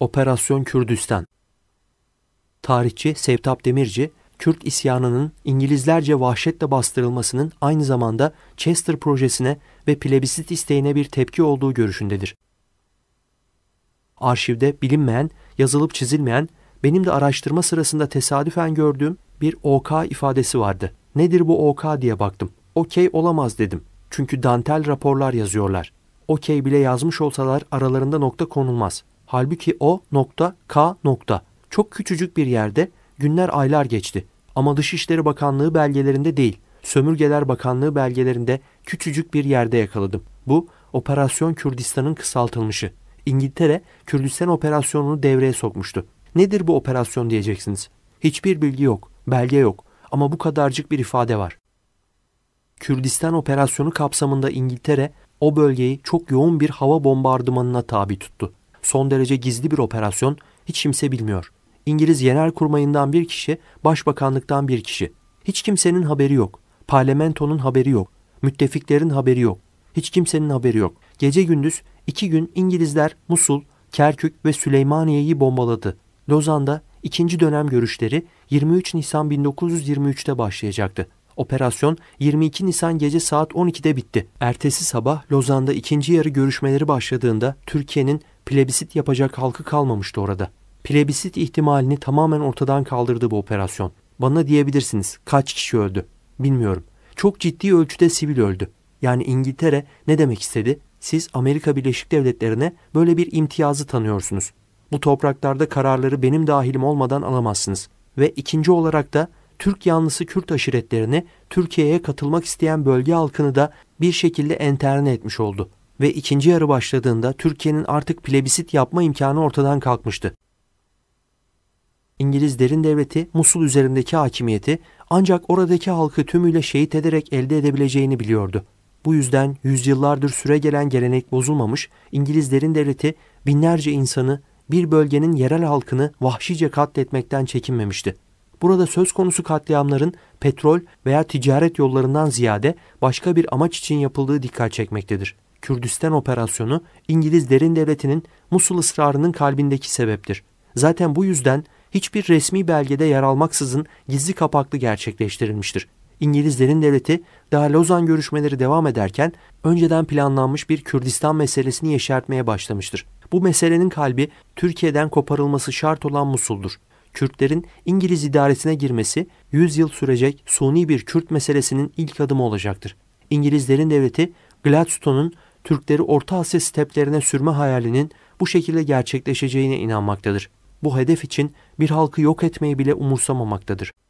Operasyon Kürdistan Tarihçi Sevtap Demirci, Kürt isyanının İngilizlerce vahşetle bastırılmasının aynı zamanda Chester projesine ve plebisit isteğine bir tepki olduğu görüşündedir. Arşivde bilinmeyen, yazılıp çizilmeyen, benim de araştırma sırasında tesadüfen gördüğüm bir OK ifadesi vardı. Nedir bu OK diye baktım. Okey olamaz dedim. Çünkü dantel raporlar yazıyorlar. Okey bile yazmış olsalar aralarında nokta konulmaz. Halbuki o nokta K nokta. Çok küçücük bir yerde günler aylar geçti. Ama Dışişleri Bakanlığı belgelerinde değil, Sömürgeler Bakanlığı belgelerinde küçücük bir yerde yakaladım. Bu Operasyon Kürdistan'ın kısaltılmışı. İngiltere Kürdistan operasyonunu devreye sokmuştu. Nedir bu operasyon diyeceksiniz. Hiçbir bilgi yok, belge yok ama bu kadarcık bir ifade var. Kürdistan operasyonu kapsamında İngiltere o bölgeyi çok yoğun bir hava bombardımanına tabi tuttu. Son derece gizli bir operasyon hiç kimse bilmiyor. İngiliz Genel Kurmayından bir kişi, başbakanlıktan bir kişi. Hiç kimsenin haberi yok. Parlamentonun haberi yok. Müttefiklerin haberi yok. Hiç kimsenin haberi yok. Gece gündüz iki gün İngilizler Musul, Kerkük ve Süleymaniye'yi bombaladı. Lozan'da ikinci dönem görüşleri 23 Nisan 1923'te başlayacaktı. Operasyon 22 Nisan gece saat 12'de bitti. Ertesi sabah Lozan'da ikinci yarı görüşmeleri başladığında Türkiye'nin plebisit yapacak halkı kalmamıştı orada. Plebisit ihtimalini tamamen ortadan kaldırdı bu operasyon. Bana diyebilirsiniz kaç kişi öldü? Bilmiyorum. Çok ciddi ölçüde sivil öldü. Yani İngiltere ne demek istedi? Siz Amerika Birleşik Devletleri'ne böyle bir imtiyazı tanıyorsunuz. Bu topraklarda kararları benim dahilim olmadan alamazsınız. Ve ikinci olarak da Türk yanlısı Kürt aşiretlerini Türkiye'ye katılmak isteyen bölge halkını da bir şekilde enterne etmiş oldu ve ikinci yarı başladığında Türkiye'nin artık plebisit yapma imkanı ortadan kalkmıştı. İngiliz derin devleti Musul üzerindeki hakimiyeti ancak oradaki halkı tümüyle şehit ederek elde edebileceğini biliyordu. Bu yüzden yüzyıllardır süre gelen gelenek bozulmamış İngiliz derin devleti binlerce insanı bir bölgenin yerel halkını vahşice katletmekten çekinmemişti. Burada söz konusu katliamların petrol veya ticaret yollarından ziyade başka bir amaç için yapıldığı dikkat çekmektedir. Kürdistan operasyonu İngiliz derin devletinin Musul ısrarının kalbindeki sebeptir. Zaten bu yüzden hiçbir resmi belgede yer almaksızın gizli kapaklı gerçekleştirilmiştir. İngilizlerin devleti daha Lozan görüşmeleri devam ederken önceden planlanmış bir Kürdistan meselesini yeşertmeye başlamıştır. Bu meselenin kalbi Türkiye'den koparılması şart olan Musul'dur. Kürtlerin İngiliz idaresine girmesi 100 yıl sürecek suni bir Kürt meselesinin ilk adımı olacaktır. İngilizlerin devleti Gladstone'un Türkleri Orta Asya steplerine sürme hayalinin bu şekilde gerçekleşeceğine inanmaktadır. Bu hedef için bir halkı yok etmeyi bile umursamamaktadır.